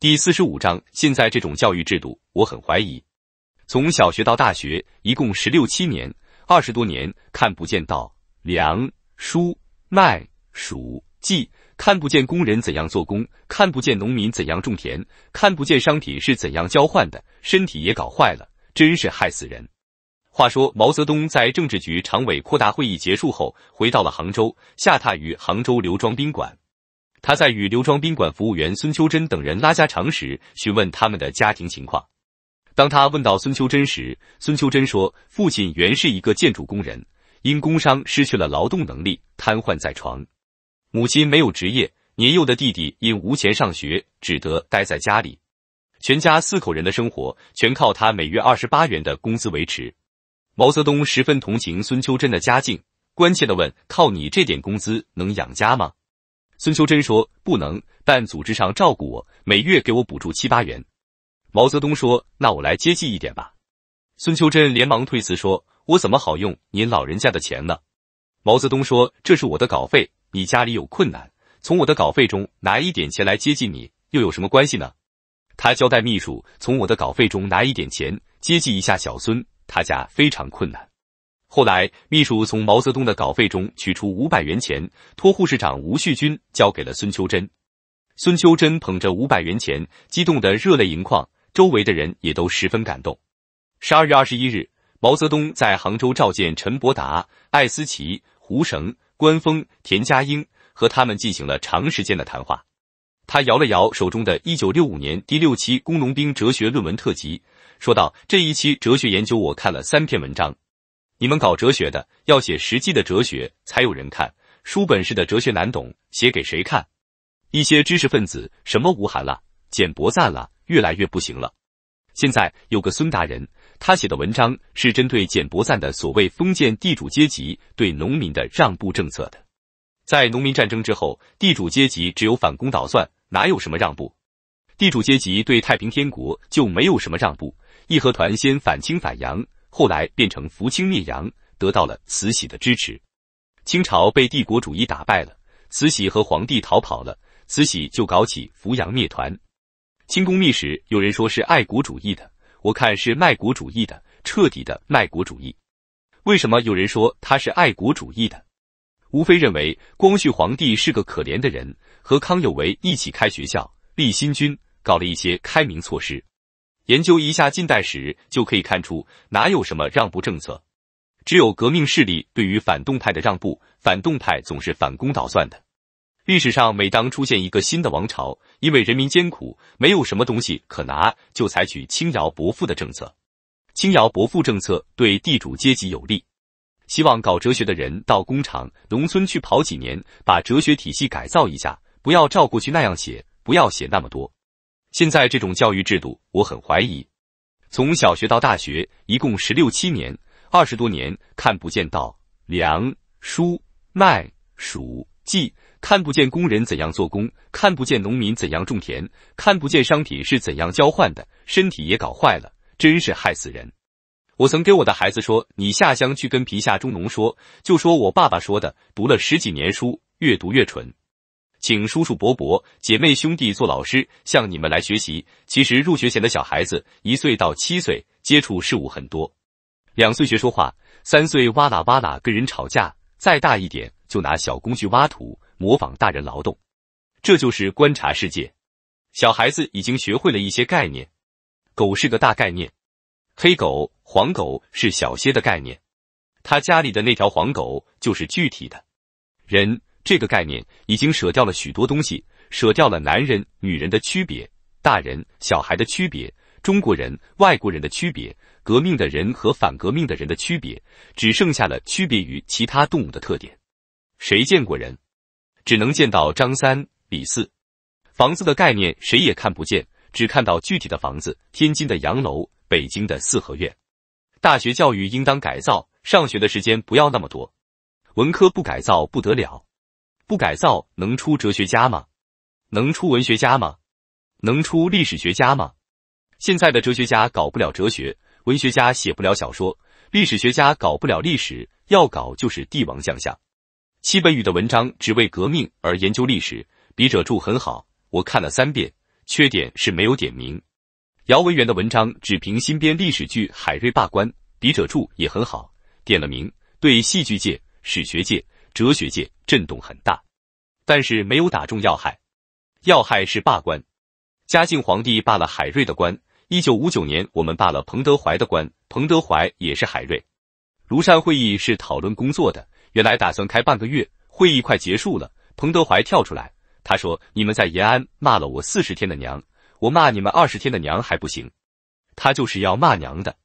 第四十五章，现在这种教育制度，我很怀疑。从小学到大学，一共十六七年，二十多年，看不见稻、粮、书、麦、黍、稷，看不见工人怎样做工，看不见农民怎样种田，看不见商品是怎样交换的，身体也搞坏了，真是害死人。话说，毛泽东在政治局常委扩大会议结束后，回到了杭州，下榻于杭州刘庄宾馆。他在与刘庄宾馆服务员孙秋珍等人拉家常时，询问他们的家庭情况。当他问到孙秋珍时，孙秋珍说：“父亲原是一个建筑工人，因工伤失去了劳动能力，瘫痪在床；母亲没有职业，年幼的弟弟因无钱上学，只得待在家里。全家四口人的生活全靠他每月二十八元的工资维持。”毛泽东十分同情孙秋珍的家境，关切的问：“靠你这点工资能养家吗？”孙秋珍说：“不能，但组织上照顾我，每月给我补助七八元。”毛泽东说：“那我来接济一点吧。”孙秋珍连忙推辞说：“我怎么好用您老人家的钱呢？”毛泽东说：“这是我的稿费，你家里有困难，从我的稿费中拿一点钱来接济你，又有什么关系呢？”他交代秘书从我的稿费中拿一点钱接济一下小孙，他家非常困难。后来，秘书从毛泽东的稿费中取出五百元钱，托护士长吴旭军交给了孙秋珍。孙秋珍捧着五百元钱，激动得热泪盈眶，周围的人也都十分感动。十二月二十一日，毛泽东在杭州召见陈伯达、艾思奇、胡绳、关峰、田家英，和他们进行了长时间的谈话。他摇了摇手中的一九六五年第六期《工农兵哲学论文特辑》，说道：“这一期哲学研究，我看了三篇文章。你们搞哲学的要写实际的哲学才有人看书本式的哲学难懂，写给谁看？一些知识分子什么吴晗了、简博赞了，越来越不行了。现在有个孙达人，他写的文章是针对简博赞的所谓封建地主阶级对农民的让步政策的。在农民战争之后，地主阶级只有反攻倒算，哪有什么让步？地主阶级对太平天国就没有什么让步，义和团先反清反洋。后来变成扶清灭洋，得到了慈禧的支持。清朝被帝国主义打败了，慈禧和皇帝逃跑了，慈禧就搞起扶洋灭团。清宫秘史，有人说是爱国主义的，我看是卖国主义的，彻底的卖国主义。为什么有人说他是爱国主义的？无非认为光绪皇帝是个可怜的人，和康有为一起开学校、立新军，搞了一些开明措施。研究一下近代史就可以看出，哪有什么让步政策，只有革命势力对于反动派的让步。反动派总是反攻倒算的。历史上每当出现一个新的王朝，因为人民艰苦，没有什么东西可拿，就采取轻徭薄赋的政策。轻徭薄赋政策对地主阶级有利。希望搞哲学的人到工厂、农村去跑几年，把哲学体系改造一下，不要照过去那样写，不要写那么多。现在这种教育制度，我很怀疑。从小学到大学，一共十六七年，二十多年，看不见稻、粮、书、麦、薯、稷，看不见工人怎样做工，看不见农民怎样种田，看不见商品是怎样交换的，身体也搞坏了，真是害死人。我曾给我的孩子说：“你下乡去跟皮下中农说，就说我爸爸说的，读了十几年书，越读越蠢。”请叔叔伯伯、姐妹兄弟做老师，向你们来学习。其实入学前的小孩子，一岁到七岁接触事物很多。两岁学说话，三岁哇啦哇啦跟人吵架，再大一点就拿小工具挖土，模仿大人劳动。这就是观察世界。小孩子已经学会了一些概念，狗是个大概念，黑狗、黄狗是小些的概念。他家里的那条黄狗就是具体的。人。这个概念已经舍掉了许多东西，舍掉了男人、女人的区别，大人、小孩的区别，中国人、外国人的区别，革命的人和反革命的人的区别，只剩下了区别于其他动物的特点。谁见过人？只能见到张三、李四。房子的概念谁也看不见，只看到具体的房子：天津的洋楼，北京的四合院。大学教育应当改造，上学的时间不要那么多。文科不改造不得了。不改造能出哲学家吗？能出文学家吗？能出历史学家吗？现在的哲学家搞不了哲学，文学家写不了小说，历史学家搞不了历史，要搞就是帝王将相。戚本禹的文章只为革命而研究历史，笔者注很好，我看了三遍，缺点是没有点名。姚文元的文章只凭新编历史剧《海瑞罢官》，笔者注也很好，点了名，对戏剧界、史学界。哲学界震动很大，但是没有打中要害。要害是罢官。嘉靖皇帝罢了海瑞的官。一九五九年，我们罢了彭德怀的官。彭德怀也是海瑞。庐山会议是讨论工作的，原来打算开半个月，会议快结束了，彭德怀跳出来，他说：“你们在延安骂了我四十天的娘，我骂你们二十天的娘还不行。”他就是要骂娘的，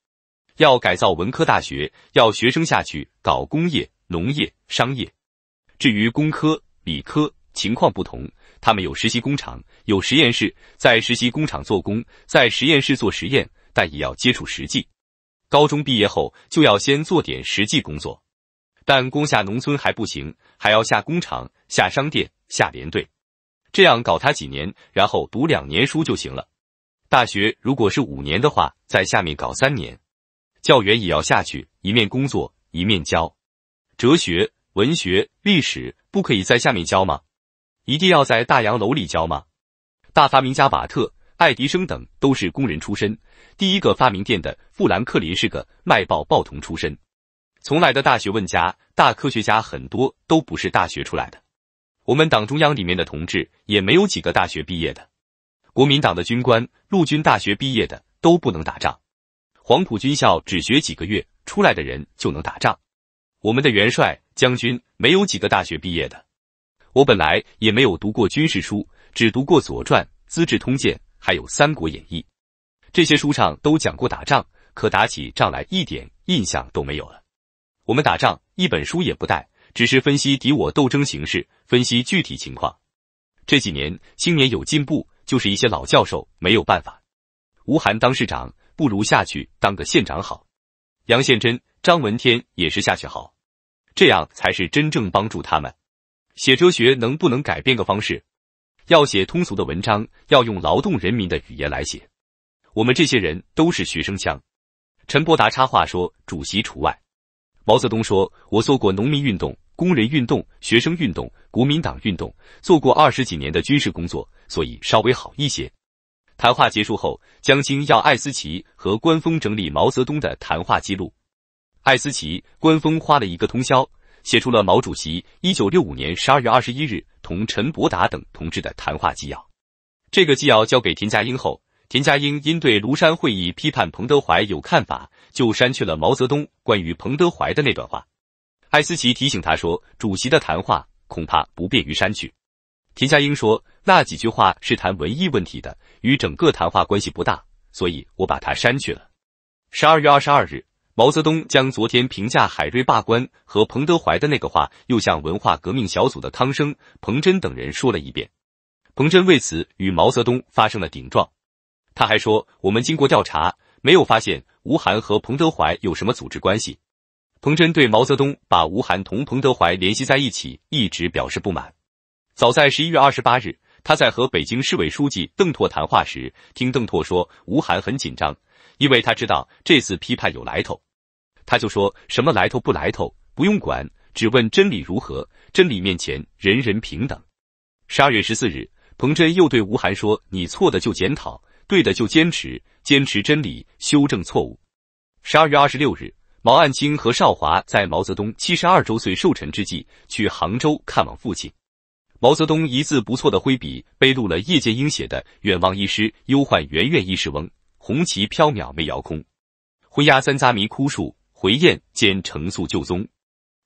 要改造文科大学，要学生下去搞工业、农业、商业。至于工科、理科情况不同，他们有实习工厂，有实验室，在实习工厂做工，在实验室做实验，但也要接触实际。高中毕业后就要先做点实际工作，但攻下农村还不行，还要下工厂、下商店、下连队，这样搞他几年，然后读两年书就行了。大学如果是五年的话，在下面搞三年，教员也要下去，一面工作一面教哲学。文学历史不可以在下面教吗？一定要在大洋楼里教吗？大发明家瓦特、爱迪生等都是工人出身，第一个发明电的富兰克林是个卖报报童出身。从来的大学问家、大科学家很多都不是大学出来的。我们党中央里面的同志也没有几个大学毕业的。国民党的军官、陆军大学毕业的都不能打仗，黄埔军校只学几个月出来的人就能打仗。我们的元帅将军没有几个大学毕业的，我本来也没有读过军事书，只读过《左传》《资治通鉴》还有《三国演义》，这些书上都讲过打仗，可打起仗来一点印象都没有了。我们打仗一本书也不带，只是分析敌我斗争形势，分析具体情况。这几年青年有进步，就是一些老教授没有办法。吴晗当市长不如下去当个县长好，杨宪珍、张闻天也是下去好。这样才是真正帮助他们。写哲学能不能改变个方式？要写通俗的文章，要用劳动人民的语言来写。我们这些人都是学生腔。陈伯达插话说：“主席除外。”毛泽东说：“我做过农民运动、工人运动、学生运动、国民党运动，做过二十几年的军事工作，所以稍微好一些。”谈话结束后，江青要艾思奇和关峰整理毛泽东的谈话记录。艾思奇、官锋花了一个通宵，写出了毛主席一九六五年十二月二十一日同陈伯达等同志的谈话纪要。这个纪要交给田家英后，田家英因对庐山会议批判彭德怀有看法，就删去了毛泽东关于彭德怀的那段话。艾思奇提醒他说：“主席的谈话恐怕不便于删去。”田家英说：“那几句话是谈文艺问题的，与整个谈话关系不大，所以我把它删去了。”十二月二十二日。毛泽东将昨天评价海瑞罢官和彭德怀的那个话，又向文化革命小组的汤生、彭真等人说了一遍。彭真为此与毛泽东发生了顶撞。他还说：“我们经过调查，没有发现吴晗和彭德怀有什么组织关系。”彭真对毛泽东把吴晗同彭德怀联系在一起，一直表示不满。早在十一月二十八日，他在和北京市委书记邓拓谈话时，听邓拓说吴晗很紧张。因为他知道这次批判有来头，他就说什么来头不来头不用管，只问真理如何？真理面前人人平等。十二月十四日，彭真又对吴晗说：“你错的就检讨，对的就坚持，坚持真理，修正错误。”十二月二十六日，毛岸青和邵华在毛泽东七十二周岁寿辰之际去杭州看望父亲。毛泽东一字不错的挥笔背录了叶剑英写的《远望一诗》，忧患远远一时翁。红旗飘渺没遥空，灰鸦三匝迷枯树，回雁兼乘宿旧踪。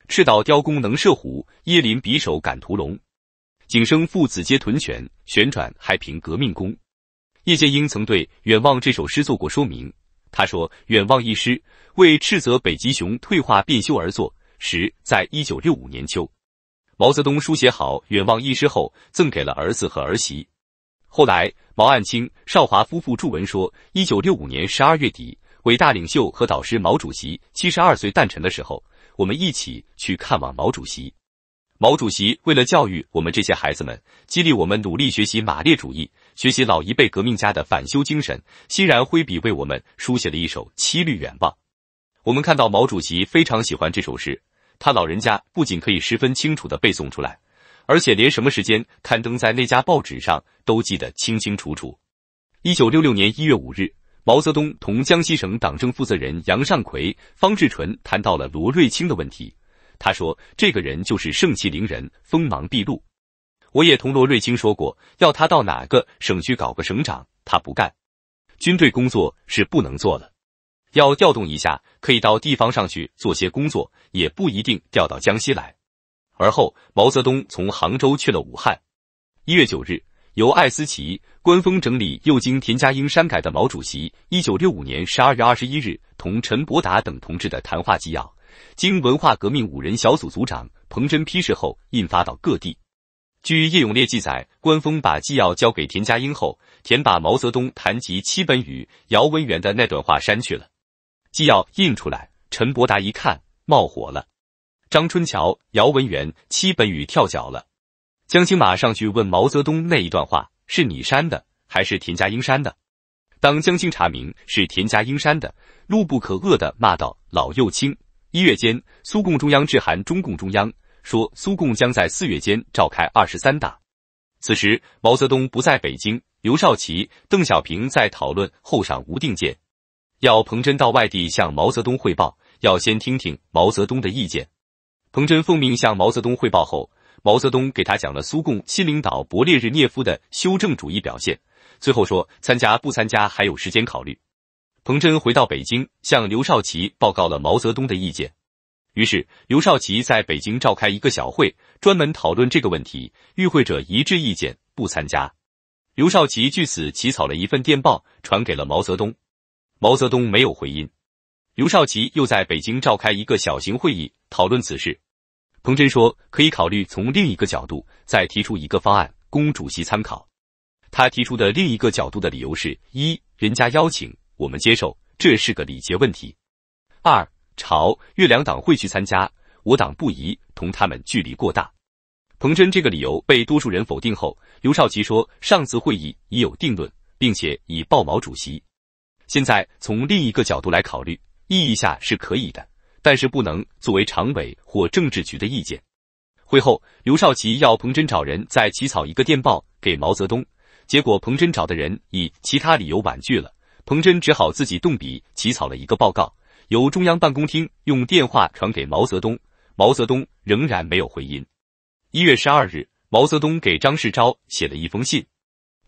赤岛雕弓能射虎，椰林匕首敢屠龙。景生父子皆屯犬，旋转还凭革命功。叶剑英曾对《远望》这首诗做过说明，他说：“《远望》一诗为斥责北极熊退化变修而作，时在一九六五年秋。毛泽东书写好《远望》一诗后，赠给了儿子和儿媳。”后来，毛岸青、邵华夫妇著文说，一九六五年十二月底，伟大领袖和导师毛主席七十二岁诞辰的时候，我们一起去看望毛主席。毛主席为了教育我们这些孩子们，激励我们努力学习马列主义，学习老一辈革命家的反修精神，欣然挥笔为我们书写了一首《七律·远望》。我们看到毛主席非常喜欢这首诗，他老人家不仅可以十分清楚的背诵出来。而且连什么时间刊登在那家报纸上都记得清清楚楚。一九六六年一月五日，毛泽东同江西省党政负责人杨尚奎、方志纯谈到了罗瑞卿的问题。他说：“这个人就是盛气凌人，锋芒毕露。我也同罗瑞卿说过，要他到哪个省去搞个省长，他不干。军队工作是不能做了，要调动一下，可以到地方上去做些工作，也不一定调到江西来。”而后，毛泽东从杭州去了武汉。一月九日，由艾思奇、官方整理，又经田家英删改的毛主席一九六五年十二月二十一日同陈伯达等同志的谈话纪要，经文化革命五人小组组长彭真批示后，印发到各地。据叶永烈记载，官方把纪要交给田家英后，田把毛泽东谈及戚本禹、姚文元的那段话删去了。纪要印出来，陈伯达一看，冒火了。张春桥、姚文元、戚本禹跳脚了，江青马上去问毛泽东那一段话是你删的还是田家英删的？当江青查明是田家英删的，怒不可遏地骂道：“老右倾！”一月间，苏共中央致函中共中央，说苏共将在四月间召开二十三大。此时毛泽东不在北京，刘少奇、邓小平在讨论后，晌无定见，要彭真到外地向毛泽东汇报，要先听听毛泽东的意见。彭真奉命向毛泽东汇报后，毛泽东给他讲了苏共新领导勃列日涅夫的修正主义表现，最后说：“参加不参加还有时间考虑。”彭真回到北京，向刘少奇报告了毛泽东的意见。于是刘少奇在北京召开一个小会，专门讨论这个问题。与会者一致意见不参加。刘少奇据此起草了一份电报，传给了毛泽东。毛泽东没有回音。刘少奇又在北京召开一个小型会议，讨论此事。彭真说，可以考虑从另一个角度再提出一个方案供主席参考。他提出的另一个角度的理由是：一，人家邀请我们接受，这是个礼节问题；二，朝越两党会去参加，我党不宜同他们距离过大。彭真这个理由被多数人否定后，刘少奇说，上次会议已有定论，并且已报毛主席。现在从另一个角度来考虑，意义下是可以的。但是不能作为常委或政治局的意见。会后，刘少奇要彭真找人再起草一个电报给毛泽东，结果彭真找的人以其他理由婉拒了，彭真只好自己动笔起草了一个报告，由中央办公厅用电话传给毛泽东，毛泽东仍然没有回音。一月十二日，毛泽东给张世钊写了一封信。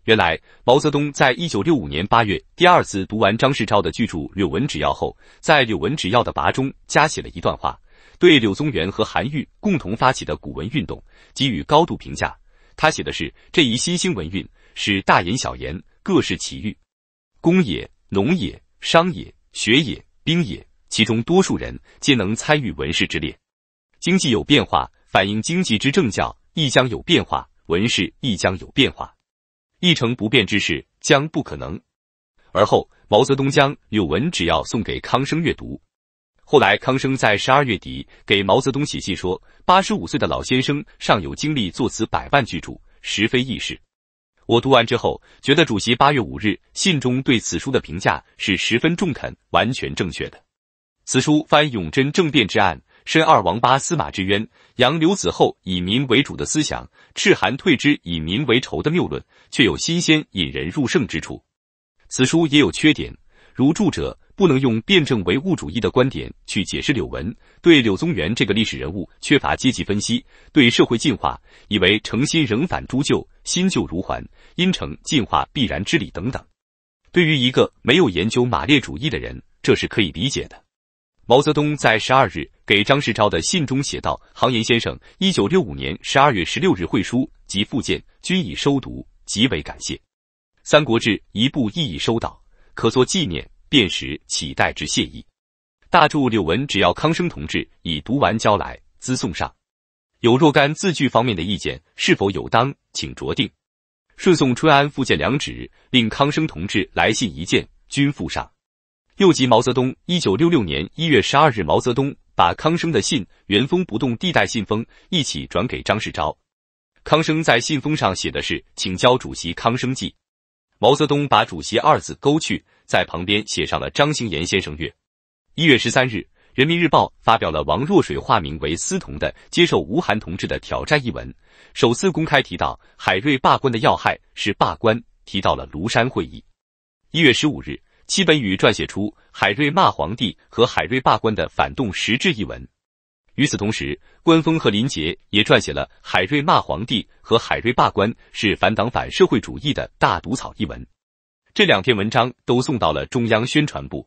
原来，毛泽东在一九六五年八月第二次读完张世钊的巨著《柳文指要》后，在《柳文指要》的跋中加写了一段话，对柳宗元和韩愈共同发起的古文运动给予高度评价。他写的是：“这一新兴文运，是大言小言，各是其域；工也、农也、商也、学也、兵也，其中多数人皆能参与文事之列。经济有变化，反映经济之政教亦将有变化，文事亦将有变化。”一成不变之事将不可能。而后，毛泽东将柳文只要送给康生阅读。后来，康生在十二月底给毛泽东写信说：“八十五岁的老先生尚有精力作此百万巨著，实非易事。我读完之后，觉得主席八月五日信中对此书的评价是十分中肯、完全正确的。此书翻永贞政变之案。”申二王八司马之渊、扬刘子厚以民为主的思想，斥韩退之以民为仇的谬论，却有新鲜引人入胜之处。此书也有缺点，如著者不能用辩证唯物主义的观点去解释柳文，对柳宗元这个历史人物缺乏阶级分析，对社会进化以为诚心仍反诸旧，新旧如环，因成进化必然之理等等。对于一个没有研究马列主义的人，这是可以理解的。毛泽东在十二日给张士钊的信中写道：“杭岩先生，一九六五年十二月十六日会书及附件均已收读，极为感谢。《三国志》一部亦已收到，可作纪念，便时期代之谢意。大著柳文只要康生同志已读完交来，资送上。有若干字句方面的意见，是否有当，请酌定。顺送春安附件两纸，令康生同志来信一件，均附上。”又急毛泽东。一九六六年一月十二日，毛泽东把康生的信原封不动地带信封一起转给张世钊。康生在信封上写的是“请教主席康生记”。毛泽东把“主席”二字勾去，在旁边写上了“张行岩先生月”。一月十三日，《人民日报》发表了王若水化名为思彤的接受吴晗同志的挑战一文，首次公开提到海瑞罢官的要害是罢官，提到了庐山会议。一月十五日。戚本禹撰写出《海瑞骂皇帝和海瑞罢官的反动实质》一文，与此同时，关峰和林杰也撰写了《海瑞骂皇帝和海瑞罢官是反党反社会主义的大毒草》一文。这两篇文章都送到了中央宣传部。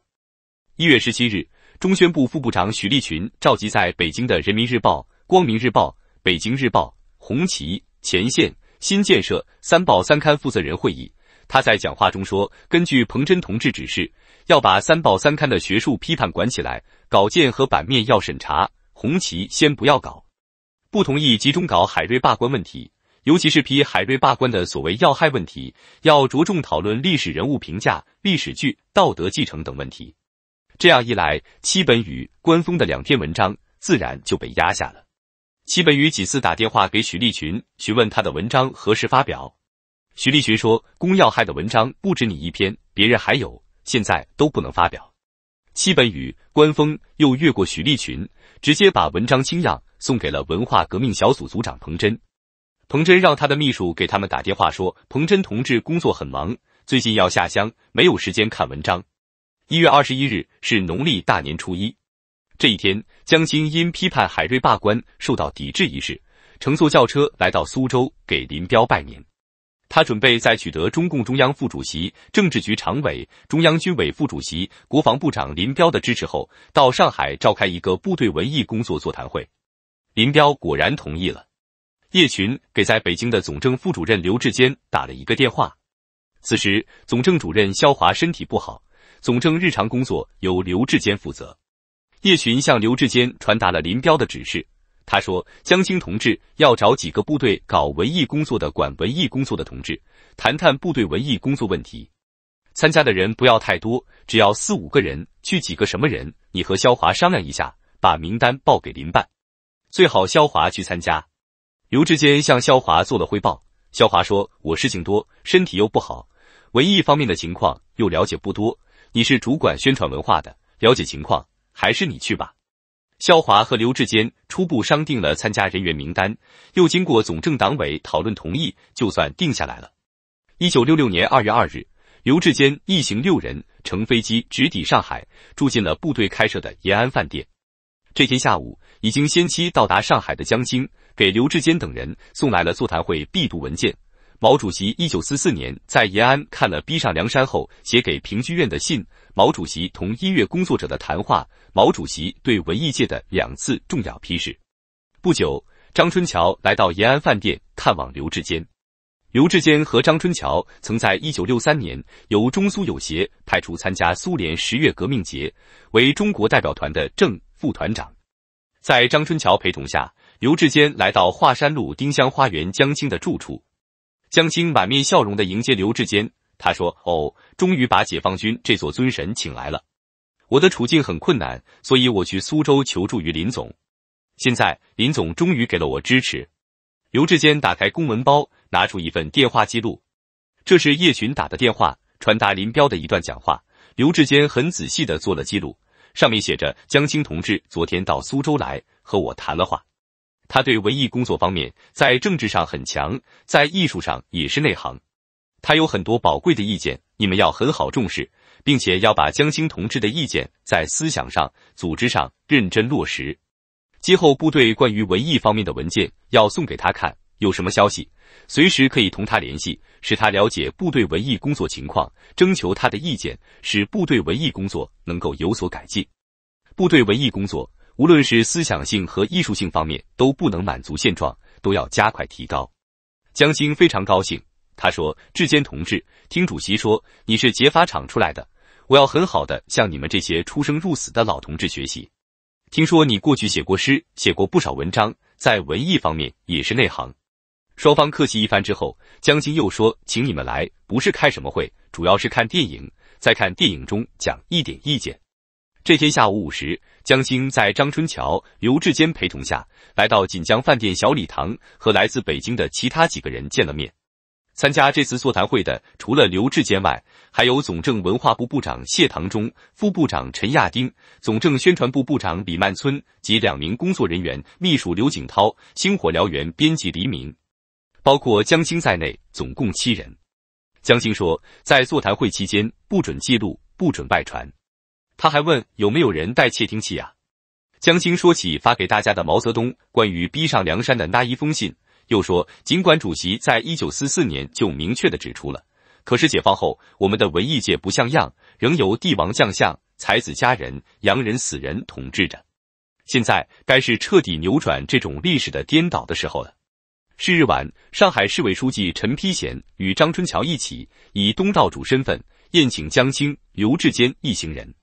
一月十七日，中宣部副部长许立群召集在北京的《人民日报》《光明日报》《北京日报》《红旗》《前线》《新建设》三报三刊负责人会议。他在讲话中说：“根据彭真同志指示，要把‘三报三刊’的学术批判管起来，稿件和版面要审查。红旗先不要搞，不同意集中搞海瑞罢官问题，尤其是批海瑞罢官的所谓要害问题，要着重讨论历史人物评价、历史剧、道德继承等问题。这样一来，戚本禹、关锋的两篇文章自然就被压下了。戚本禹几次打电话给许立群，询问他的文章何时发表。”徐立群说：“公要害的文章不止你一篇，别人还有，现在都不能发表。”戚本禹、关锋又越过徐立群，直接把文章清样送给了文化革命小组组长彭真。彭真让他的秘书给他们打电话说：“彭真同志工作很忙，最近要下乡，没有时间看文章。”一月二十一日是农历大年初一，这一天，江青因批判海瑞罢官受到抵制一事，乘坐轿车来到苏州给林彪拜年。他准备在取得中共中央副主席、政治局常委、中央军委副主席、国防部长林彪的支持后，到上海召开一个部队文艺工作座谈会。林彪果然同意了。叶群给在北京的总政副主任刘志坚打了一个电话。此时，总政主任肖华身体不好，总政日常工作由刘志坚负责。叶群向刘志坚传达了林彪的指示。他说：“江青同志要找几个部队搞文艺工作的、管文艺工作的同志谈谈部队文艺工作问题，参加的人不要太多，只要四五个人。去几个什么人？你和肖华商量一下，把名单报给林办。最好肖华去参加。”刘志坚向肖华做了汇报。肖华说：“我事情多，身体又不好，文艺方面的情况又了解不多。你是主管宣传文化的，了解情况，还是你去吧。”肖华和刘志坚初步商定了参加人员名单，又经过总政党委讨论同意，就算定下来了。一九六六年二月二日，刘志坚一行六人乘飞机直抵上海，住进了部队开设的延安饭店。这天下午，已经先期到达上海的江青给刘志坚等人送来了座谈会必读文件。毛主席一九四四年在延安看了《逼上梁山》后，写给平剧院的信。毛主席同音乐工作者的谈话。毛主席对文艺界的两次重要批示。不久，张春桥来到延安饭店看望刘志坚。刘志坚和张春桥曾在一九六三年由中苏友协派出参加苏联十月革命节，为中国代表团的正副团长。在张春桥陪同下，刘志坚来到华山路丁香花园江青的住处。江青满面笑容的迎接刘志坚，他说：“哦，终于把解放军这座尊神请来了。我的处境很困难，所以我去苏州求助于林总。现在林总终于给了我支持。”刘志坚打开公文包，拿出一份电话记录，这是叶群打的电话，传达林彪的一段讲话。刘志坚很仔细的做了记录，上面写着：“江青同志昨天到苏州来和我谈了话。”他对文艺工作方面，在政治上很强，在艺术上也是内行。他有很多宝贵的意见，你们要很好重视，并且要把江青同志的意见在思想上、组织上认真落实。今后部队关于文艺方面的文件要送给他看，有什么消息随时可以同他联系，使他了解部队文艺工作情况，征求他的意见，使部队文艺工作能够有所改进。部队文艺工作。无论是思想性和艺术性方面都不能满足现状，都要加快提高。江青非常高兴，他说：“志坚同志，听主席说你是结发厂出来的，我要很好的向你们这些出生入死的老同志学习。听说你过去写过诗，写过不少文章，在文艺方面也是内行。”双方客气一番之后，江青又说：“请你们来不是开什么会，主要是看电影，在看电影中讲一点意见。”这天下午五时。江青在张春桥、刘志坚陪同下来到锦江饭店小礼堂，和来自北京的其他几个人见了面。参加这次座谈会的，除了刘志坚外，还有总政文化部部长谢唐中、副部长陈亚丁、总政宣传部部长李曼村及两名工作人员，秘书刘景涛、《星火燎原》编辑黎明。包括江青在内，总共七人。江青说，在座谈会期间，不准记录，不准外传。他还问有没有人带窃听器啊？江青说起发给大家的毛泽东关于逼上梁山的那一封信，又说尽管主席在一九四四年就明确的指出了，可是解放后我们的文艺界不像样，仍由帝王将相、才子佳人、洋人死人统治着。现在该是彻底扭转这种历史的颠倒的时候了。是日晚，上海市委书记陈丕显与张春桥一起以东道主身份宴请江青、刘志坚一行人。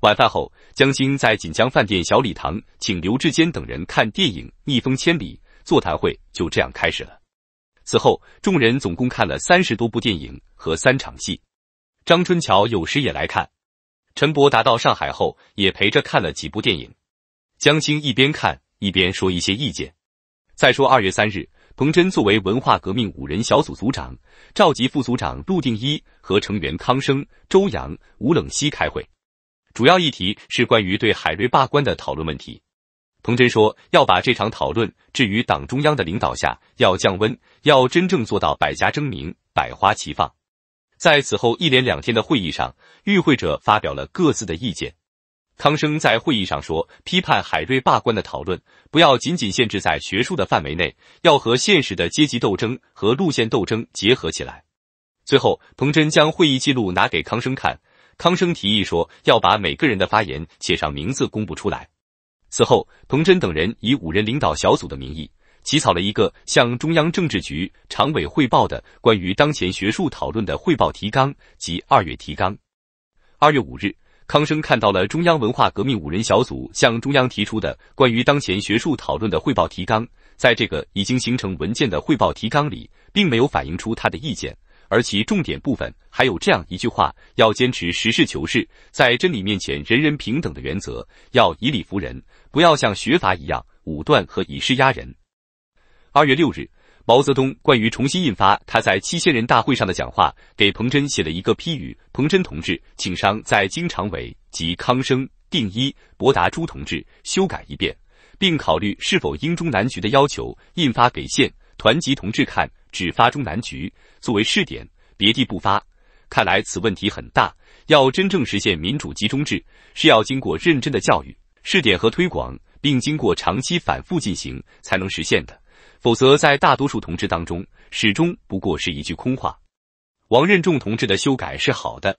晚饭后，江青在锦江饭店小礼堂请刘志坚等人看电影《逆风千里》，座谈会就这样开始了。此后，众人总共看了三十多部电影和三场戏。张春桥有时也来看，陈伯达到上海后也陪着看了几部电影。江青一边看一边说一些意见。再说二月三日，彭真作为文化革命五人小组组长，召集副组长陆定一和成员康生、周扬、吴冷西开会。主要议题是关于对海瑞罢官的讨论问题。彭真说要把这场讨论置于党中央的领导下，要降温，要真正做到百家争鸣，百花齐放。在此后一连两天的会议上，与会者发表了各自的意见。康生在会议上说，批判海瑞罢官的讨论不要仅仅限制在学术的范围内，要和现实的阶级斗争和路线斗争结合起来。最后，彭真将会议记录拿给康生看。康生提议说要把每个人的发言写上名字公布出来。此后，童真等人以五人领导小组的名义起草了一个向中央政治局常委汇报的关于当前学术讨论的汇报提纲及二月提纲。二月五日，康生看到了中央文化革命五人小组向中央提出的关于当前学术讨论的汇报提纲，在这个已经形成文件的汇报提纲里，并没有反映出他的意见。而其重点部分还有这样一句话：要坚持实事求是，在真理面前人人平等的原则，要以理服人，不要像学阀一样武断和以势压人。二月六日，毛泽东关于重新印发他在七千人大会上的讲话，给彭真写了一个批语：彭真同志，请商在经常委及康生、定一、博达朱同志修改一遍，并考虑是否应中南局的要求印发给县团级同志看。只发中南局作为试点，别地不发。看来此问题很大，要真正实现民主集中制，是要经过认真的教育、试点和推广，并经过长期反复进行才能实现的。否则，在大多数同志当中，始终不过是一句空话。王任重同志的修改是好的。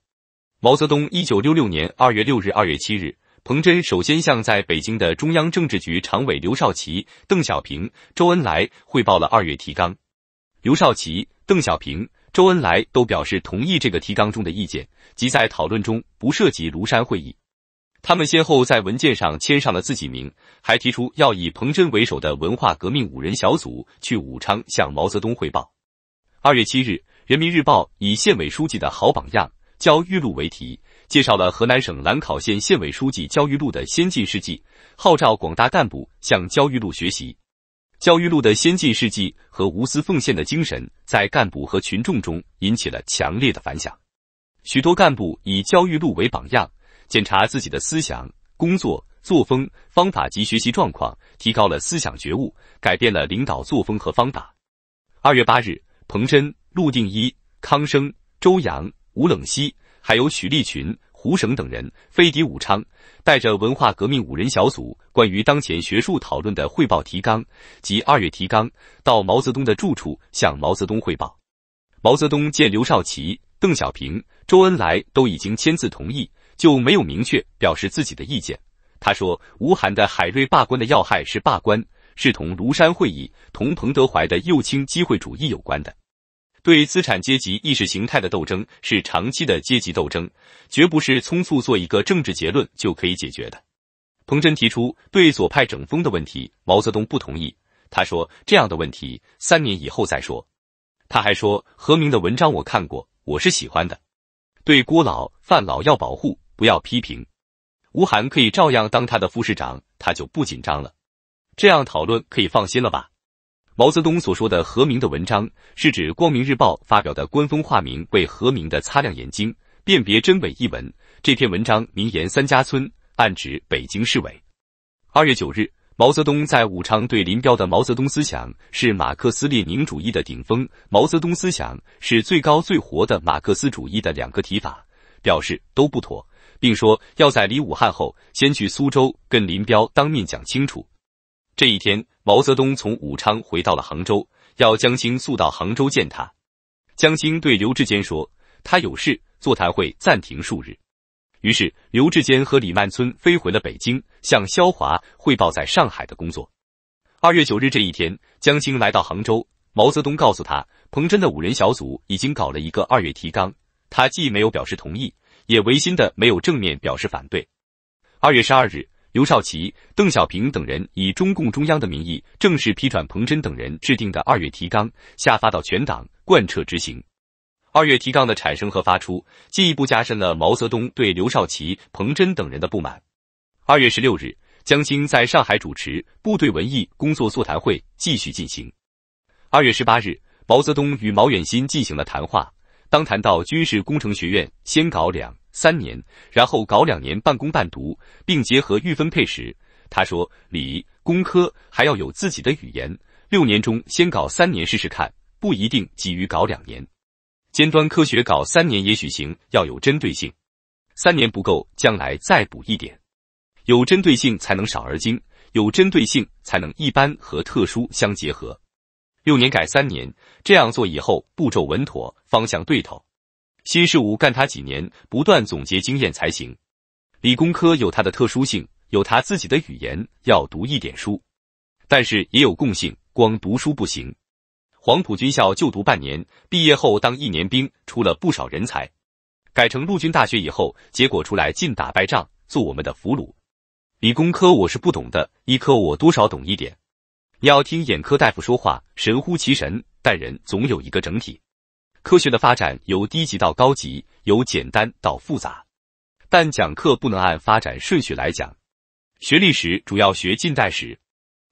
毛泽东一九六六年二月六日、二月七日，彭真首先向在北京的中央政治局常委刘少奇、邓小平、周恩来汇报了二月提纲。刘少奇、邓小平、周恩来都表示同意这个提纲中的意见，即在讨论中不涉及庐山会议。他们先后在文件上签上了自己名，还提出要以彭真为首的文化革命五人小组去武昌向毛泽东汇报。二月七日，《人民日报》以“县委书记的好榜样焦裕禄”为题，介绍了河南省兰考县县委书记焦裕禄的先进事迹，号召广大干部向焦裕禄学习。焦裕禄的先进事迹和无私奉献的精神，在干部和群众中引起了强烈的反响。许多干部以焦裕禄为榜样，检查自己的思想、工作作风、方法及学习状况，提高了思想觉悟，改变了领导作风和方法。二月八日，彭真、陆定一、康生、周扬、吴冷西，还有许立群。胡绳等人飞抵武昌，带着文化革命五人小组关于当前学术讨论的汇报提纲及二月提纲，到毛泽东的住处向毛泽东汇报。毛泽东见刘少奇、邓小平、周恩来都已经签字同意，就没有明确表示自己的意见。他说：“吴晗的《海瑞罢官》的要害是罢官，是同庐山会议、同彭德怀的右倾机会主义有关的。”对资产阶级意识形态的斗争是长期的阶级斗争，绝不是匆促做一个政治结论就可以解决的。彭真提出对左派整风的问题，毛泽东不同意。他说这样的问题三年以后再说。他还说何明的文章我看过，我是喜欢的。对郭老、范老要保护，不要批评。吴晗可以照样当他的副市长，他就不紧张了。这样讨论可以放心了吧？毛泽东所说的何明的文章，是指《光明日报》发表的官方化名为何明的《擦亮眼睛辨别真伪》一文。这篇文章名言三家村，暗指北京市委。二月九日，毛泽东在武昌对林彪的“毛泽东思想是马克思列宁主义的顶峰，毛泽东思想是最高最活的马克思主义”的两个提法表示都不妥，并说要在离武汉后先去苏州跟林彪当面讲清楚。这一天，毛泽东从武昌回到了杭州，要江青速到杭州见他。江青对刘志坚说，他有事，座谈会暂停数日。于是，刘志坚和李曼村飞回了北京，向萧华汇报在上海的工作。二月九日这一天，江青来到杭州，毛泽东告诉他，彭真的五人小组已经搞了一个二月提纲。他既没有表示同意，也违心的没有正面表示反对。二月十二日。刘少奇、邓小平等人以中共中央的名义正式批准彭真等人制定的二月提纲，下发到全党贯彻执行。二月提纲的产生和发出，进一步加深了毛泽东对刘少奇、彭真等人的不满。二月十六日，江青在上海主持部队文艺工作座谈会继续进行。二月十八日，毛泽东与毛远新进行了谈话，当谈到军事工程学院先搞两。三年，然后搞两年半工半读，并结合预分配时，他说，理工科还要有自己的语言。六年中先搞三年试试看，不一定急于搞两年。尖端科学搞三年也许行，要有针对性。三年不够，将来再补一点。有针对性才能少而精，有针对性才能一般和特殊相结合。六年改三年，这样做以后步骤稳妥，方向对头。新事物干它几年，不断总结经验才行。理工科有它的特殊性，有它自己的语言，要读一点书，但是也有共性，光读书不行。黄埔军校就读半年，毕业后当一年兵，出了不少人才。改成陆军大学以后，结果出来尽打败仗，做我们的俘虏。理工科我是不懂的，医科我多少懂一点。你要听眼科大夫说话，神乎其神，但人总有一个整体。科学的发展由低级到高级，由简单到复杂，但讲课不能按发展顺序来讲。学历史主要学近代史，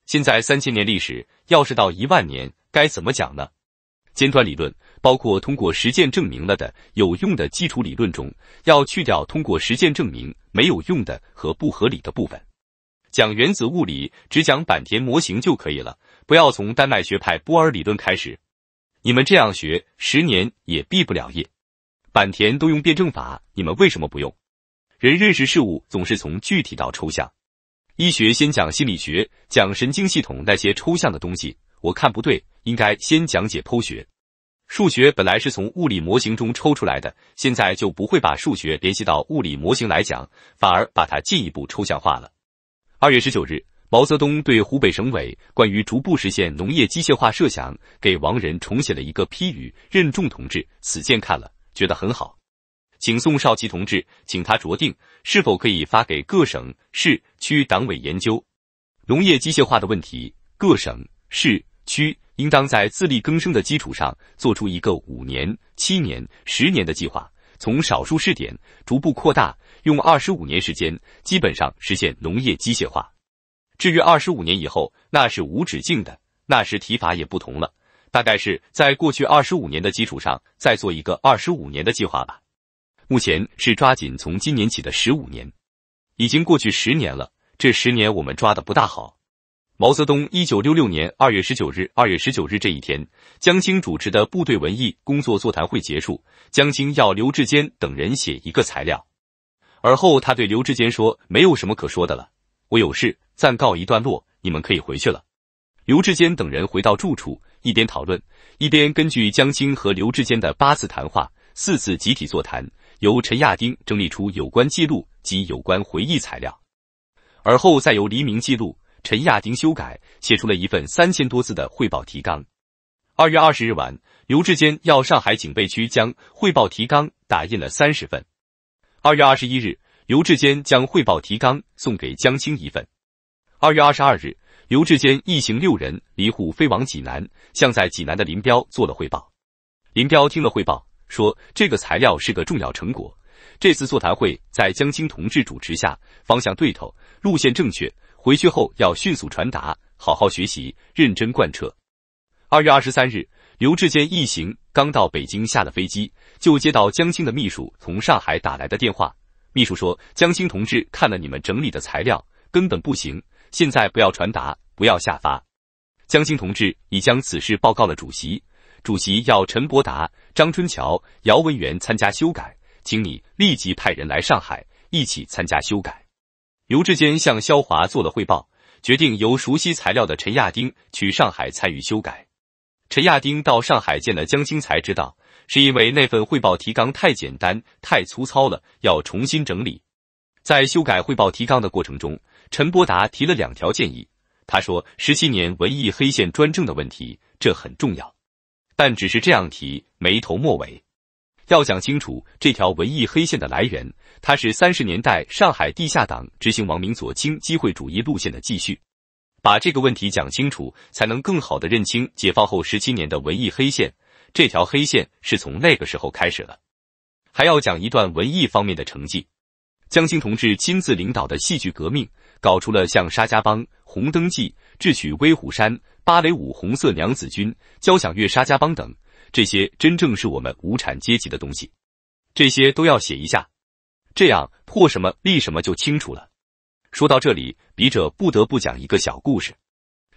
现在三千年历史，要是到一万年该怎么讲呢？尖端理论包括通过实践证明了的有用的基础理论中，要去掉通过实践证明没有用的和不合理的部分。讲原子物理，只讲坂田模型就可以了，不要从丹麦学派波尔理论开始。你们这样学，十年也毕不了业。坂田都用辩证法，你们为什么不用？人认识事物总是从具体到抽象。医学先讲心理学，讲神经系统那些抽象的东西，我看不对，应该先讲解剖学。数学本来是从物理模型中抽出来的，现在就不会把数学联系到物理模型来讲，反而把它进一步抽象化了。二月十九日。毛泽东对湖北省委关于逐步实现农业机械化设想，给王仁重写了一个批语。任重同志，此件看了，觉得很好，请宋少奇同志，请他酌定是否可以发给各省市区党委研究农业机械化的问题。各省市区应当在自力更生的基础上，做出一个五年、七年、十年的计划，从少数试点逐步扩大，用二十五年时间，基本上实现农业机械化。至于二十五年以后，那是无止境的，那时提法也不同了。大概是在过去二十五年的基础上，再做一个二十五年的计划吧。目前是抓紧从今年起的十五年，已经过去十年了。这十年我们抓的不大好。毛泽东一九六六年二月十九日，二月十九日这一天，江青主持的部队文艺工作座谈会结束，江青要刘志坚等人写一个材料，而后他对刘志坚说：“没有什么可说的了。”我有事，暂告一段落，你们可以回去了。刘志坚等人回到住处，一边讨论，一边根据江青和刘志坚的八次谈话、四次集体座谈，由陈亚丁整理出有关记录及有关回忆材料，而后再由黎明记录，陈亚丁修改，写出了一份三千多字的汇报提纲。二月二十日晚，刘志坚要上海警备区将汇报提纲打印了三十份。二月二十一日。刘志坚将汇报提纲送给江青一份。二月二十二日，刘志坚一行六人离沪飞往济南，向在济南的林彪做了汇报。林彪听了汇报，说：“这个材料是个重要成果。这次座谈会在江青同志主持下，方向对头，路线正确。回去后要迅速传达，好好学习，认真贯彻。”二月二十三日，刘志坚一行刚到北京，下了飞机就接到江青的秘书从上海打来的电话。秘书说：“江青同志看了你们整理的材料，根本不行。现在不要传达，不要下发。江青同志已将此事报告了主席，主席要陈伯达、张春桥、姚文元参加修改，请你立即派人来上海一起参加修改。”刘志坚向肖华做了汇报，决定由熟悉材料的陈亚丁去上海参与修改。陈亚丁到上海见了江青，才知道。是因为那份汇报提纲太简单、太粗糙了，要重新整理。在修改汇报提纲的过程中，陈伯达提了两条建议。他说：“十七年文艺黑线专政的问题，这很重要，但只是这样提，没头没尾。要想清楚这条文艺黑线的来源，它是三十年代上海地下党执行王明左倾机会主义路线的继续。把这个问题讲清楚，才能更好的认清解放后十七年的文艺黑线。”这条黑线是从那个时候开始了，还要讲一段文艺方面的成绩。江青同志亲自领导的戏剧革命，搞出了像《沙家浜》《红灯记》《智取威虎山》《芭蕾舞红色娘子军》《交响乐沙家浜》等这些真正是我们无产阶级的东西，这些都要写一下，这样破什么立什么就清楚了。说到这里，笔者不得不讲一个小故事。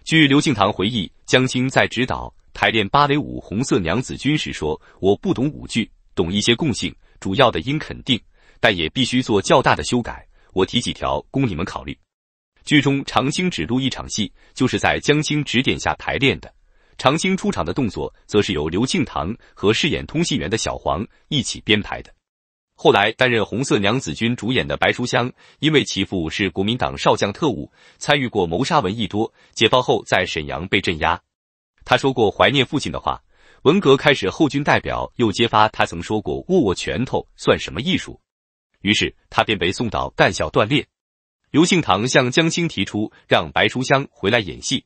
据刘敬堂回忆，江青在指导。排练芭蕾舞《红色娘子军》时说：“我不懂舞剧，懂一些共性，主要的应肯定，但也必须做较大的修改。我提几条供你们考虑。”剧中长青只录一场戏，就是在江青指点下排练的。长青出场的动作，则是由刘庆棠和饰演通信员的小黄一起编排的。后来担任《红色娘子军》主演的白淑香，因为其父是国民党少将特务，参与过谋杀文艺多，解放后在沈阳被镇压。他说过怀念父亲的话。文革开始后，军代表又揭发他曾说过“握握拳头算什么艺术”。于是他便被送到干校锻炼。刘庆堂向江青提出让白书香回来演戏。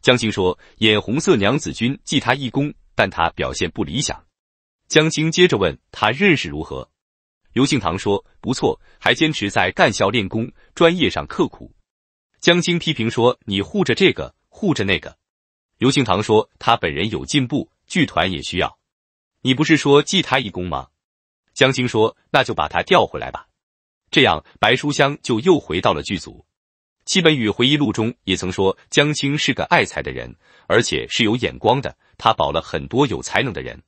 江青说：“演红色娘子军记他一功，但他表现不理想。”江青接着问他认识如何。刘庆堂说：“不错，还坚持在干校练功，专业上刻苦。”江青批评说：“你护着这个，护着那个。”刘庆堂说：“他本人有进步，剧团也需要。你不是说记他一功吗？”江青说：“那就把他调回来吧。”这样，白书香就又回到了剧组。戚本禹回忆录中也曾说，江青是个爱才的人，而且是有眼光的，他保了很多有才能的人。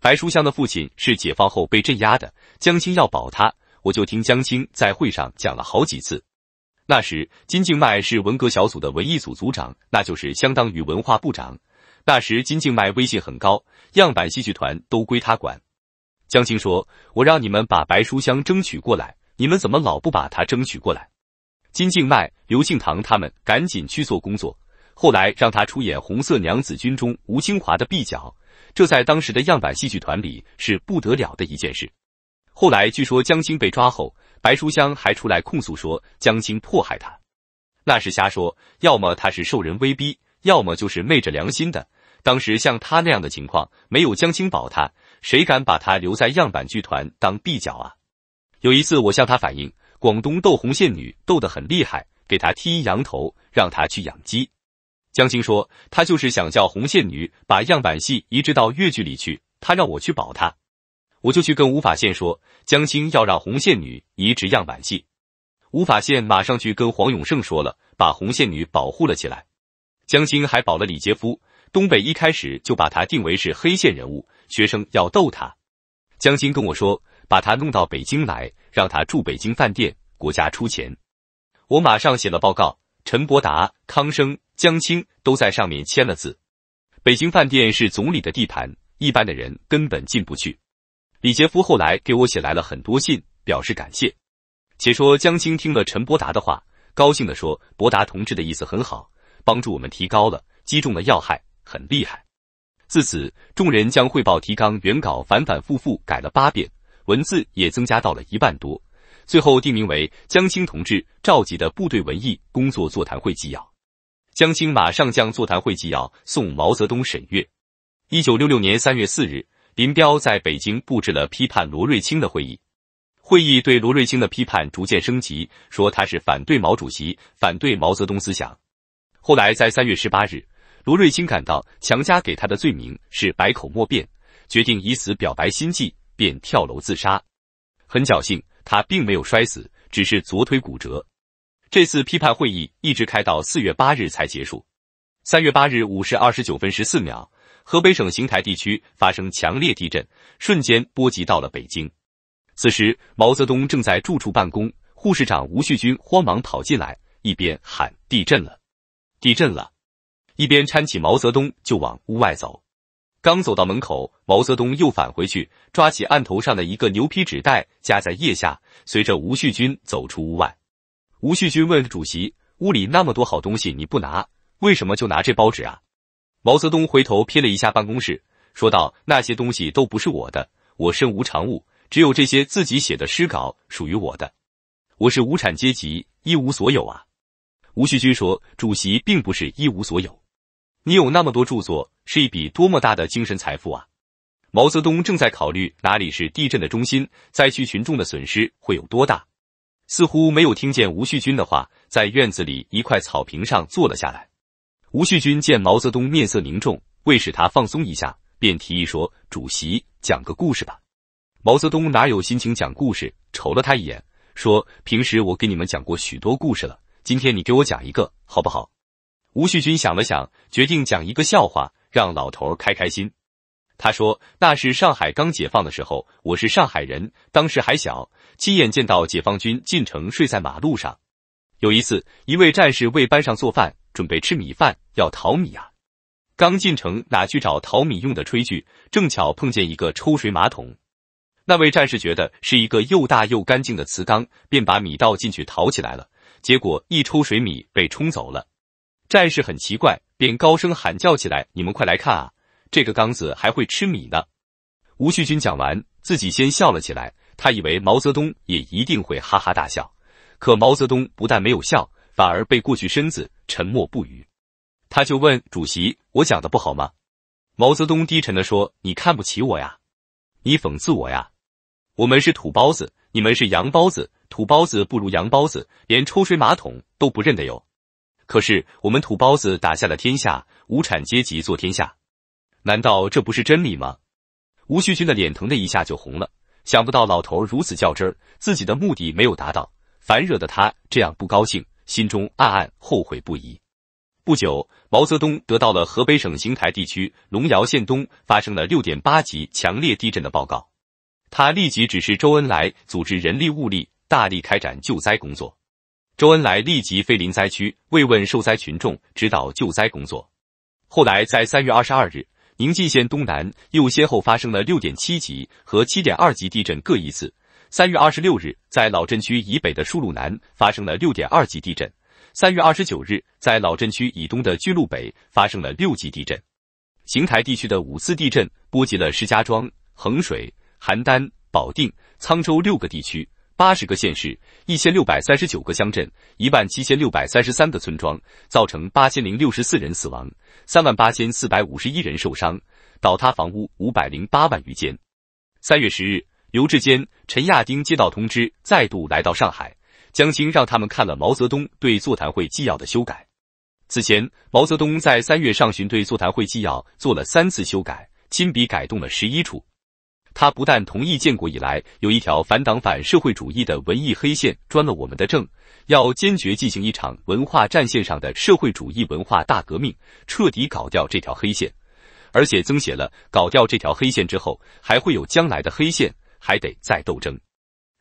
白书香的父亲是解放后被镇压的，江青要保他，我就听江青在会上讲了好几次。那时，金静迈是文革小组的文艺组组长，那就是相当于文化部长。那时，金静迈威信很高，样板戏剧团都归他管。江青说：“我让你们把白书香争取过来，你们怎么老不把她争取过来？”金静迈、刘庆棠他们赶紧去做工作。后来，让他出演《红色娘子军》中吴清华的壁角，这在当时的样板戏剧团里是不得了的一件事。后来，据说江青被抓后。白书香还出来控诉说江青迫害他，那是瞎说，要么他是受人威逼，要么就是昧着良心的。当时像他那样的情况，没有江青保他，谁敢把他留在样板剧团当壁脚啊？有一次我向他反映，广东斗红线女斗得很厉害，给他剃一羊头，让他去养鸡。江青说他就是想叫红线女把样板戏移植到越剧里去，他让我去保他。我就去跟吴法宪说，江青要让红线女移植样板戏。吴法宪马上去跟黄永胜说了，把红线女保护了起来。江青还保了李杰夫，东北一开始就把他定为是黑线人物，学生要逗他。江青跟我说，把他弄到北京来，让他住北京饭店，国家出钱。我马上写了报告，陈伯达、康生、江青都在上面签了字。北京饭店是总理的地盘，一般的人根本进不去。李杰夫后来给我写来了很多信，表示感谢。且说江青听了陈伯达的话，高兴地说：“伯达同志的意思很好，帮助我们提高了，击中了要害，很厉害。”自此，众人将汇报提纲原稿反反复复改了八遍，文字也增加到了一万多。最后定名为《江青同志召集的部队文艺工作座谈会纪要》。江青马上将座谈会纪要送毛泽东审阅。一九六六年三月四日。林彪在北京布置了批判罗瑞卿的会议，会议对罗瑞卿的批判逐渐升级，说他是反对毛主席、反对毛泽东思想。后来在三月十八日，罗瑞卿感到强加给他的罪名是百口莫辩，决定以此表白心迹，便跳楼自杀。很侥幸，他并没有摔死，只是左腿骨折。这次批判会议一直开到四月八日才结束。三月八日五时二十九分十四秒。河北省邢台地区发生强烈地震，瞬间波及到了北京。此时，毛泽东正在住处办公，护士长吴旭军慌忙跑进来，一边喊“地震了，地震了”，一边搀起毛泽东就往屋外走。刚走到门口，毛泽东又返回去，抓起案头上的一个牛皮纸袋，夹在腋下，随着吴旭军走出屋外。吴旭军问主席：“屋里那么多好东西，你不拿，为什么就拿这包纸啊？”毛泽东回头瞥了一下办公室，说道：“那些东西都不是我的，我身无长物，只有这些自己写的诗稿属于我的。我是无产阶级，一无所有啊。”吴旭君说：“主席并不是一无所有，你有那么多著作，是一笔多么大的精神财富啊！”毛泽东正在考虑哪里是地震的中心，灾区群众的损失会有多大。似乎没有听见吴旭君的话，在院子里一块草坪上坐了下来。吴旭军见毛泽东面色凝重，为使他放松一下，便提议说：“主席，讲个故事吧。”毛泽东哪有心情讲故事，瞅了他一眼，说：“平时我给你们讲过许多故事了，今天你给我讲一个好不好？”吴旭军想了想，决定讲一个笑话，让老头儿开开心。他说：“那是上海刚解放的时候，我是上海人，当时还小，亲眼见到解放军进城，睡在马路上。有一次，一位战士为班上做饭。”准备吃米饭，要淘米啊。刚进城哪去找淘米用的炊具？正巧碰见一个抽水马桶，那位战士觉得是一个又大又干净的瓷缸，便把米倒进去淘起来了。结果一抽水，米被冲走了。战士很奇怪，便高声喊叫起来：“你们快来看啊，这个缸子还会吃米呢！”吴旭军讲完，自己先笑了起来。他以为毛泽东也一定会哈哈大笑，可毛泽东不但没有笑，反而背过去身子。沉默不语，他就问主席：“我讲的不好吗？”毛泽东低沉的说：“你看不起我呀？你讽刺我呀？我们是土包子，你们是洋包子，土包子不如洋包子，连抽水马桶都不认得哟。可是我们土包子打下了天下，无产阶级做天下，难道这不是真理吗？”吴旭军的脸腾的一下就红了，想不到老头如此较真儿，自己的目的没有达到，反惹得他这样不高兴。心中暗暗后悔不已。不久，毛泽东得到了河北省邢台地区隆尧县东发生了六点八级强烈地震的报告，他立即指示周恩来组织人力物力，大力开展救灾工作。周恩来立即飞临灾区慰问受灾群众，指导救灾工作。后来，在三月二十二日，宁晋县东南又先后发生了六点七级和七点二级地震各一次。三月二十六日，在老镇区以北的数路南发生了六点二级地震。三月二十九日，在老镇区以东的巨鹿北发生了六级地震。邢台地区的五次地震波及了石家庄、衡水、邯郸、保定、沧州六个地区，八十个县市，一千六百三十九个乡镇，一万七千六百三十三个村庄，造成八千零六十四人死亡，三万八千四百五十一人受伤，倒塌房屋五百零八万余间。三月十日。刘志坚、陈亚丁接到通知，再度来到上海。江青让他们看了毛泽东对座谈会纪要的修改。此前，毛泽东在三月上旬对座谈会纪要做了三次修改，亲笔改动了十一处。他不但同意建国以来有一条反党反社会主义的文艺黑线钻了我们的政，要坚决进行一场文化战线上的社会主义文化大革命，彻底搞掉这条黑线，而且增写了搞掉这条黑线之后还会有将来的黑线。还得再斗争，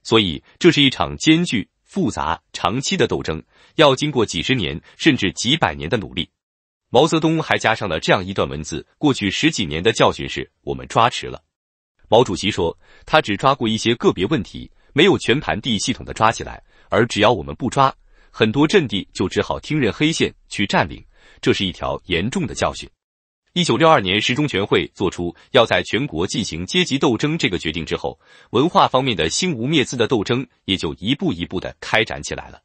所以这是一场艰巨、复杂、长期的斗争，要经过几十年甚至几百年的努力。毛泽东还加上了这样一段文字：过去十几年的教训是我们抓迟了。毛主席说，他只抓过一些个别问题，没有全盘地系统的抓起来。而只要我们不抓，很多阵地就只好听任黑线去占领，这是一条严重的教训。一九六二年十中全会作出要在全国进行阶级斗争这个决定之后，文化方面的“兴无灭资”的斗争也就一步一步的开展起来了。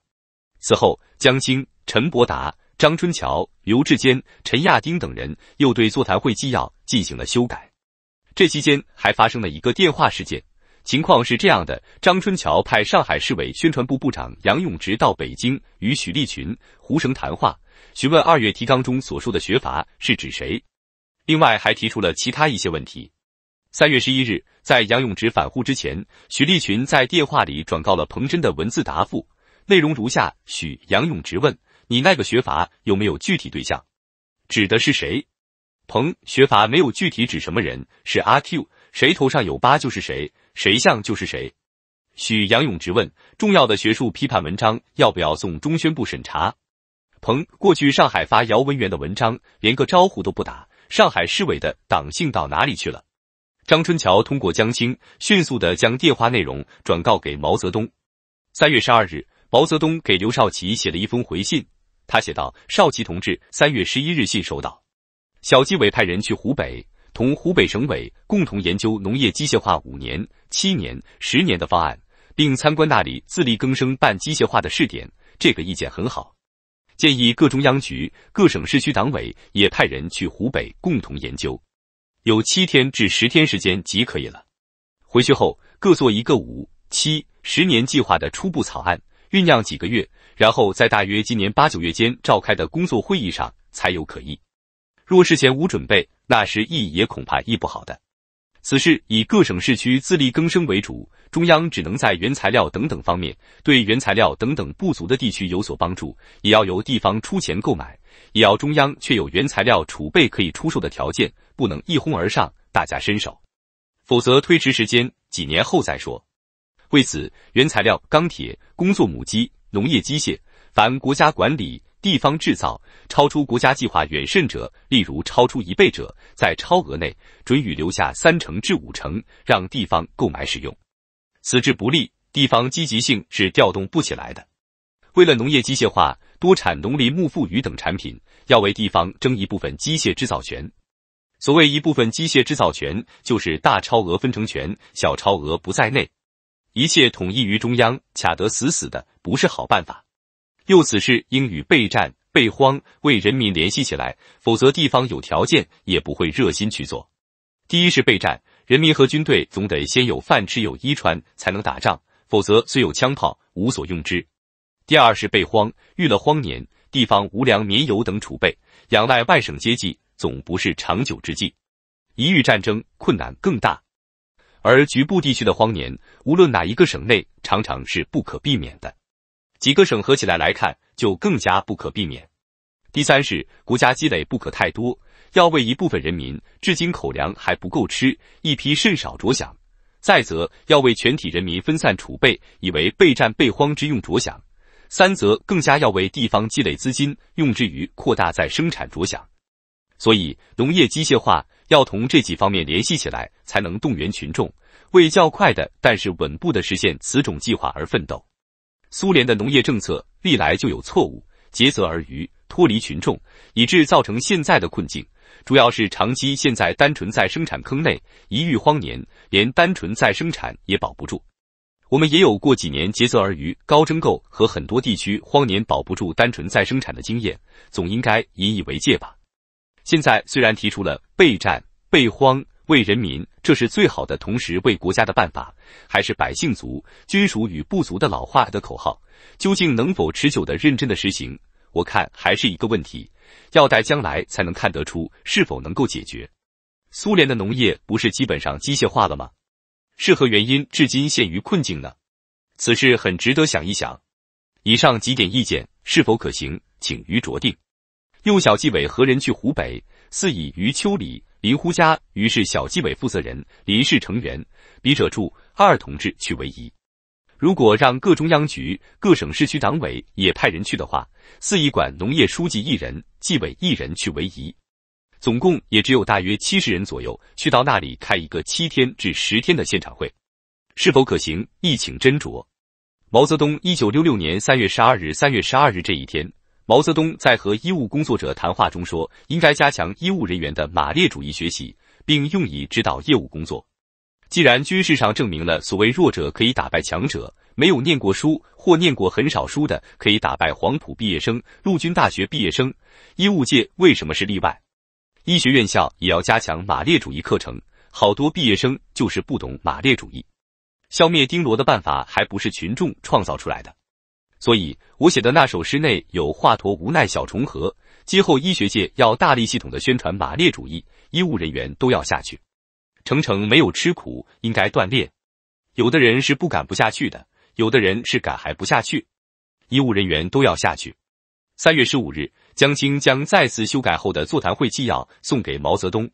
此后，江青、陈伯达、张春桥、刘志坚、陈亚丁等人又对座谈会纪要进行了修改。这期间还发生了一个电话事件。情况是这样的：张春桥派上海市委宣传部部长杨永直到北京与许立群、胡绳谈话，询问二月提纲中所说的“学阀”是指谁。另外还提出了其他一些问题。三月十一日，在杨永直返沪之前，许立群在电话里转告了彭真的文字答复，内容如下：许杨永直问：“你那个学阀有没有具体对象？指的是谁？”彭学阀没有具体指什么人，是阿 Q，谁头上有疤就是谁，谁像就是谁。许杨永直问：“重要的学术批判文章要不要送中宣部审查？”彭过去上海发姚文元的文章，连个招呼都不打。上海市委的党性到哪里去了？张春桥通过江青迅速的将电话内容转告给毛泽东。三月十二日，毛泽东给刘少奇写了一封回信，他写道：“少奇同志，三月十一日信收到。小纪委派人去湖北，同湖北省委共同研究农业机械化五年、七年、十年的方案，并参观那里自力更生办机械化的试点。这个意见很好。”建议各中央局、各省市区党委也派人去湖北共同研究，有七天至十天时间即可以了。回去后各做一个五、七、十年计划的初步草案，酝酿几个月，然后在大约今年八九月间召开的工作会议上才有可议。若事前无准备，那时议也恐怕议不好的。此事以各省市区自力更生为主，中央只能在原材料等等方面对原材料等等不足的地区有所帮助，也要由地方出钱购买，也要中央确有原材料储备可以出售的条件，不能一哄而上，大家伸手，否则推迟时间，几年后再说。为此，原材料、钢铁、工作母机、农业机械，凡国家管理。地方制造超出国家计划远甚者，例如超出一倍者，在超额内准予留下三成至五成，让地方购买使用。此制不利，地方积极性是调动不起来的。为了农业机械化，多产农林牧副渔等产品，要为地方争一部分机械制造权。所谓一部分机械制造权，就是大超额分成权，小超额不在内。一切统一于中央，卡得死死的，不是好办法。又此事应与备战、备荒为人民联系起来，否则地方有条件也不会热心去做。第一是备战，人民和军队总得先有饭吃、有衣穿，才能打仗，否则虽有枪炮无所用之。第二是备荒，遇了荒年，地方无粮、棉油等储备，仰赖外省接济，总不是长久之计。一遇战争，困难更大。而局部地区的荒年，无论哪一个省内，常常是不可避免的。几个省合起来来看，就更加不可避免。第三是国家积累不可太多，要为一部分人民至今口粮还不够吃、一批甚少着想；再则要为全体人民分散储备，以为备战备荒之用着想；三则更加要为地方积累资金，用之于扩大再生产着想。所以，农业机械化要同这几方面联系起来，才能动员群众，为较快的但是稳步的实现此种计划而奋斗。苏联的农业政策历来就有错误，竭泽而渔，脱离群众，以致造成现在的困境。主要是长期现在单纯在生产坑内，一遇荒年，连单纯再生产也保不住。我们也有过几年竭泽而渔、高征购和很多地区荒年保不住单纯再生产的经验，总应该引以为戒吧。现在虽然提出了备战备荒。为人民，这是最好的同时为国家的办法，还是百姓足，君属与部族的老化的口号，究竟能否持久的认真的实行？我看还是一个问题，要待将来才能看得出是否能够解决。苏联的农业不是基本上机械化了吗？是何原因至今陷于困境呢？此事很值得想一想。以上几点意见是否可行，请于酌定。幼小纪委何人去湖北？似以于秋里。林呼家于是小纪委负责人，林氏成员。笔者注：二同志去为宜。如果让各中央局、各省市区党委也派人去的话，四医馆农业书记一人，纪委一人去为宜。总共也只有大约七十人左右去到那里开一个七天至十天的现场会，是否可行？一请斟酌。毛泽东，一九六六年三月十二日。三月十二日这一天。毛泽东在和医务工作者谈话中说：“应该加强医务人员的马列主义学习，并用以指导业务工作。既然军事上证明了所谓弱者可以打败强者，没有念过书或念过很少书的可以打败黄埔毕业生、陆军大学毕业生，医务界为什么是例外？医学院校也要加强马列主义课程，好多毕业生就是不懂马列主义。消灭钉螺的办法还不是群众创造出来的。”所以，我写的那首诗内有华佗无奈小重合。今后医学界要大力系统的宣传马列主义，医务人员都要下去。程程没有吃苦，应该锻炼。有的人是不敢不下去的，有的人是敢还不下去。医务人员都要下去。三月十五日，江青将再次修改后的座谈会纪要送给毛泽东。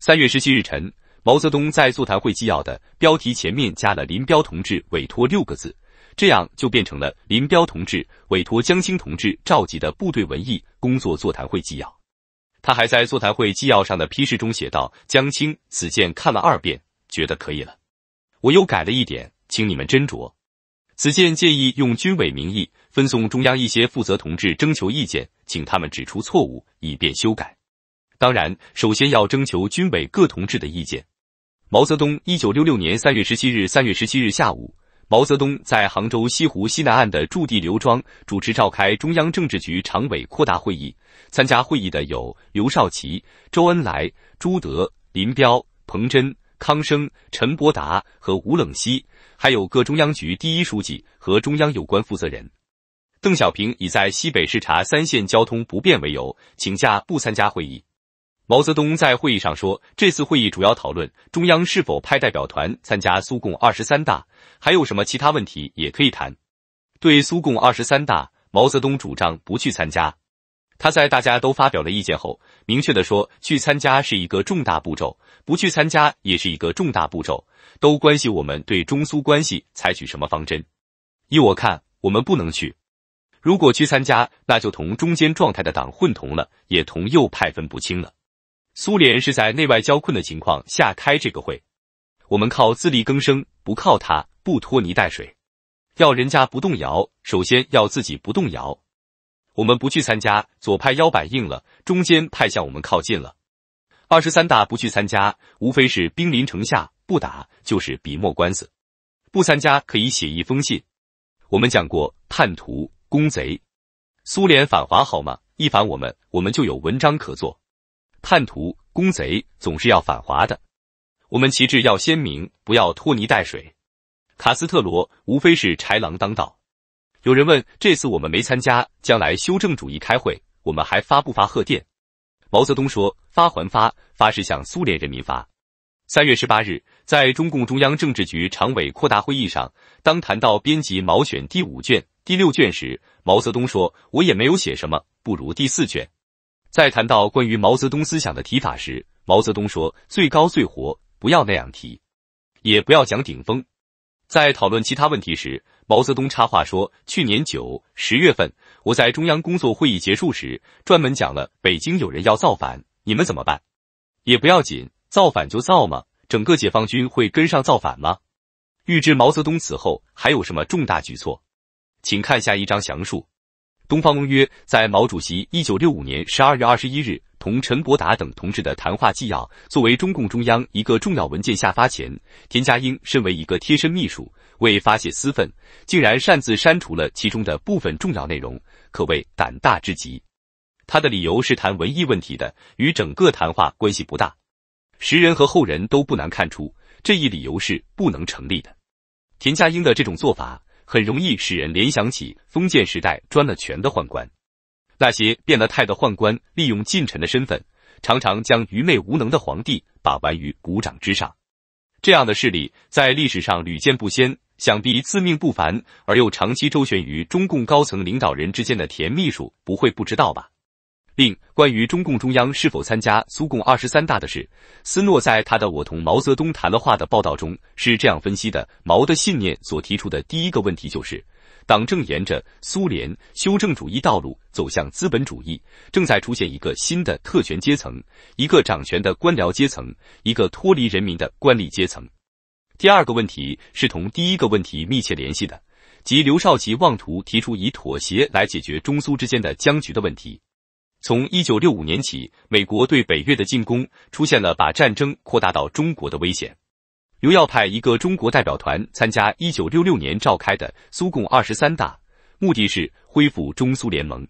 三月十七日晨，毛泽东在座谈会纪要的标题前面加了“林彪同志委托”六个字。这样就变成了林彪同志委托江青同志召集的部队文艺工作座谈会纪要。他还在座谈会纪要上的批示中写道：“江青此件看了二遍，觉得可以了。我又改了一点，请你们斟酌。此件建议用军委名义分送中央一些负责同志征求意见，请他们指出错误，以便修改。当然，首先要征求军委各同志的意见。”毛泽东，一九六六年三月十七日，三月十七日下午。毛泽东在杭州西湖西南岸的驻地刘庄主持召开中央政治局常委扩大会议，参加会议的有刘少奇、周恩来、朱德、林彪、彭真、康生、陈伯达和吴冷西，还有各中央局第一书记和中央有关负责人。邓小平以在西北视察三线交通不便为由，请假不参加会议。毛泽东在会议上说：“这次会议主要讨论中央是否派代表团参加苏共二十三大，还有什么其他问题也可以谈。”对苏共二十三大，毛泽东主张不去参加。他在大家都发表了意见后，明确的说：“去参加是一个重大步骤，不去参加也是一个重大步骤，都关系我们对中苏关系采取什么方针。依我看，我们不能去。如果去参加，那就同中间状态的党混同了，也同右派分不清了。”苏联是在内外交困的情况下开这个会，我们靠自力更生，不靠他，不拖泥带水，要人家不动摇，首先要自己不动摇。我们不去参加，左派腰板硬了，中间派向我们靠近了。二十三大不去参加，无非是兵临城下不打就是笔墨官司，不参加可以写一封信。我们讲过，叛徒、公贼，苏联反华好吗？一反我们，我们就有文章可做。叛徒、公贼总是要反华的，我们旗帜要鲜明，不要拖泥带水。卡斯特罗无非是豺狼当道。有人问，这次我们没参加将来修正主义开会，我们还发不发贺电？毛泽东说：发还发，发是向苏联人民发。三月十八日，在中共中央政治局常委扩大会议上，当谈到编辑《毛选》第五卷、第六卷时，毛泽东说：我也没有写什么，不如第四卷。在谈到关于毛泽东思想的提法时，毛泽东说：“最高最活，不要那样提，也不要讲顶峰。”在讨论其他问题时，毛泽东插话说：“去年九、十月份，我在中央工作会议结束时，专门讲了北京有人要造反，你们怎么办？也不要紧，造反就造嘛。整个解放军会跟上造反吗？”预知毛泽东此后还有什么重大举措，请看下一章详述。东方公约在毛主席一九六五年十二月二十一日同陈伯达等同志的谈话纪要作为中共中央一个重要文件下发前，田家英身为一个贴身秘书，为发泄私愤，竟然擅自删除了其中的部分重要内容，可谓胆大至极。他的理由是谈文艺问题的，与整个谈话关系不大。时人和后人都不难看出，这一理由是不能成立的。田家英的这种做法。很容易使人联想起封建时代专了权的宦官，那些变了态的宦官利用近臣的身份，常常将愚昧无能的皇帝把玩于股掌之上。这样的势力在历史上屡见不鲜，想必自命不凡而又长期周旋于中共高层领导人之间的田秘书不会不知道吧？另关于中共中央是否参加苏共二十三大的事，斯诺在他的《我同毛泽东谈了话》的报道中是这样分析的：毛的信念所提出的第一个问题就是，党政沿着苏联修正主义道路走向资本主义，正在出现一个新的特权阶层，一个掌权的官僚阶层，一个脱离人民的官吏阶层。第二个问题是同第一个问题密切联系的，即刘少奇妄图提出以妥协来解决中苏之间的僵局的问题。从一九六五年起，美国对北越的进攻出现了把战争扩大到中国的危险。刘耀派一个中国代表团参加一九六六年召开的苏共二十三大，目的是恢复中苏联盟。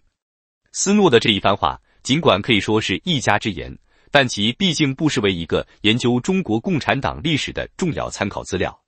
斯诺的这一番话，尽管可以说是一家之言，但其毕竟不失为一个研究中国共产党历史的重要参考资料。